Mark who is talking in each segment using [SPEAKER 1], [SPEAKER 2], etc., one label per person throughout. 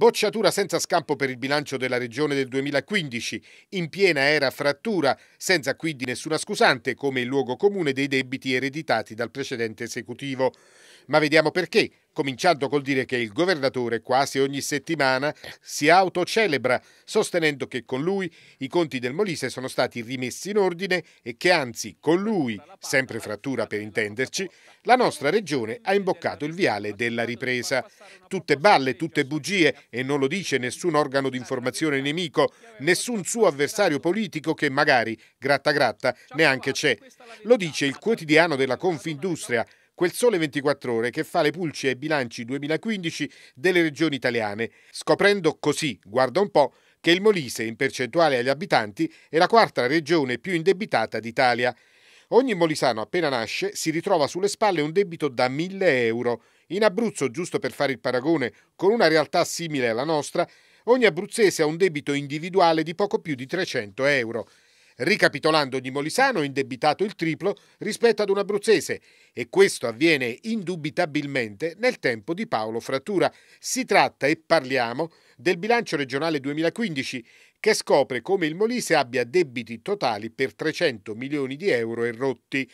[SPEAKER 1] Bocciatura senza scampo per il bilancio della regione del 2015, in piena era frattura, senza quindi nessuna scusante come il luogo comune dei debiti ereditati dal precedente esecutivo. Ma vediamo perché cominciando col dire che il governatore quasi ogni settimana si autocelebra, sostenendo che con lui i conti del Molise sono stati rimessi in ordine e che anzi con lui, sempre frattura per intenderci, la nostra regione ha imboccato il viale della ripresa. Tutte balle, tutte bugie e non lo dice nessun organo di informazione nemico, nessun suo avversario politico che magari, gratta gratta, neanche c'è. Lo dice il quotidiano della Confindustria quel sole 24 ore che fa le pulci ai bilanci 2015 delle regioni italiane, scoprendo così, guarda un po', che il Molise, in percentuale agli abitanti, è la quarta regione più indebitata d'Italia. Ogni molisano appena nasce si ritrova sulle spalle un debito da 1000 euro. In Abruzzo, giusto per fare il paragone con una realtà simile alla nostra, ogni abruzzese ha un debito individuale di poco più di 300 euro. Ricapitolando, di Molisano indebitato il triplo rispetto ad un abruzzese e questo avviene indubitabilmente nel tempo di Paolo Frattura. Si tratta e parliamo del bilancio regionale 2015 che scopre come il Molise abbia debiti totali per 300 milioni di euro e rotti.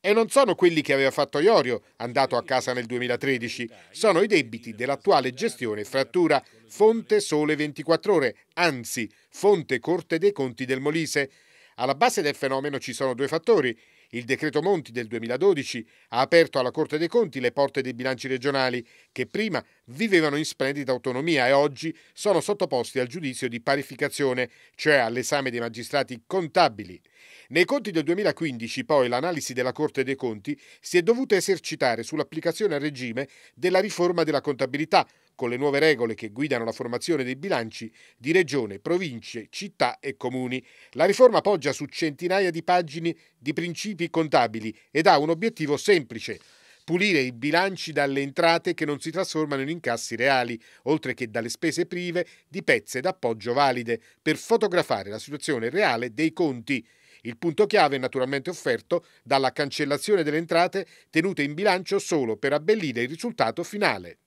[SPEAKER 1] E non sono quelli che aveva fatto Iorio, andato a casa nel 2013, sono i debiti dell'attuale gestione frattura, fonte sole 24 ore, anzi fonte corte dei conti del Molise. Alla base del fenomeno ci sono due fattori. Il decreto Monti del 2012 ha aperto alla Corte dei Conti le porte dei bilanci regionali, che prima vivevano in splendida autonomia e oggi sono sottoposti al giudizio di parificazione, cioè all'esame dei magistrati contabili. Nei conti del 2015, poi, l'analisi della Corte dei Conti si è dovuta esercitare sull'applicazione a regime della riforma della contabilità, con le nuove regole che guidano la formazione dei bilanci di regione, province, città e comuni. La riforma poggia su centinaia di pagine di principi contabili ed ha un obiettivo semplice pulire i bilanci dalle entrate che non si trasformano in incassi reali, oltre che dalle spese prive di pezze d'appoggio valide, per fotografare la situazione reale dei conti. Il punto chiave è naturalmente offerto dalla cancellazione delle entrate tenute in bilancio solo per abbellire il risultato finale.